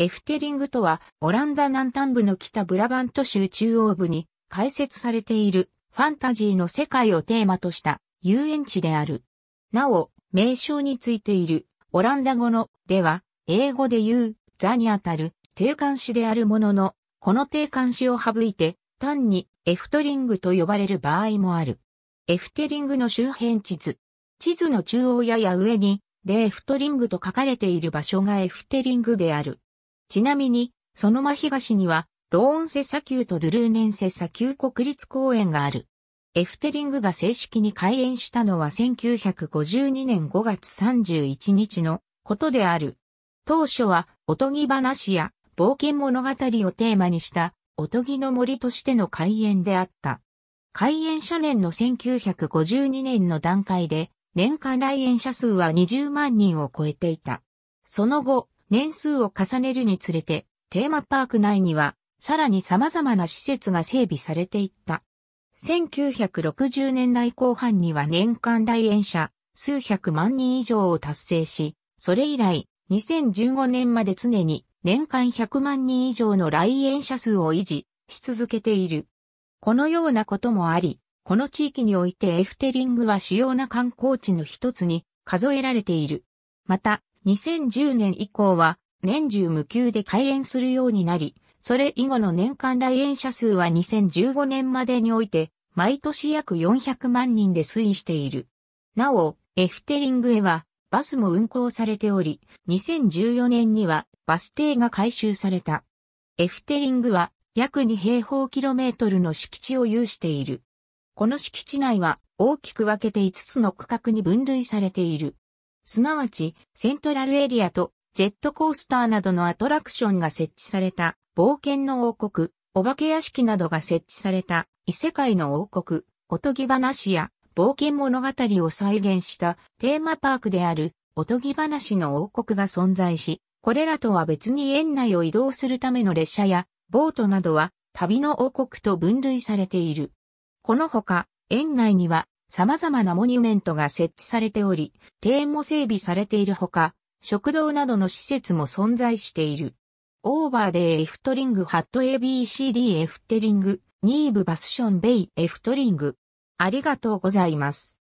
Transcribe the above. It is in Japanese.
エフテリングとは、オランダ南端部の北ブラバント州中央部に開設されているファンタジーの世界をテーマとした遊園地である。なお、名称についているオランダ語のでは、英語で言う座にあたる定冠詞であるものの、この定冠詞を省いて、単にエフトリングと呼ばれる場合もある。エフテリングの周辺地図。地図の中央やや上に、でエフトリングと書かれている場所がエフテリングである。ちなみに、その真東には、ローンセ砂丘とドゥルーネンセ砂丘国立公園がある。エフテリングが正式に開園したのは1952年5月31日のことである。当初は、おとぎ話や冒険物語をテーマにしたおとぎの森としての開園であった。開園初年の1952年の段階で、年間来園者数は20万人を超えていた。その後、年数を重ねるにつれて、テーマパーク内には、さらに様々な施設が整備されていった。1960年代後半には年間来園者数百万人以上を達成し、それ以来2015年まで常に年間100万人以上の来園者数を維持し続けている。このようなこともあり、この地域においてエフテリングは主要な観光地の一つに数えられている。また、2010年以降は年中無休で開園するようになり、それ以後の年間来園者数は2015年までにおいて、毎年約400万人で推移している。なお、エフテリングへは、バスも運行されており、2014年にはバス停が改修された。エフテリングは約2平方キロメートルの敷地を有している。この敷地内は大きく分けて5つの区画に分類されている。すなわち、セントラルエリアとジェットコースターなどのアトラクションが設置された冒険の王国、お化け屋敷などが設置された異世界の王国、おとぎ話や冒険物語を再現したテーマパークであるおとぎ話の王国が存在し、これらとは別に園内を移動するための列車やボートなどは旅の王国と分類されている。このほか、園内には様々なモニュメントが設置されており、庭園も整備されているほか、食堂などの施設も存在している。オーバーデーエフトリングハット ABCD エフテリング、ニーブバスションベイエフトリング。ありがとうございます。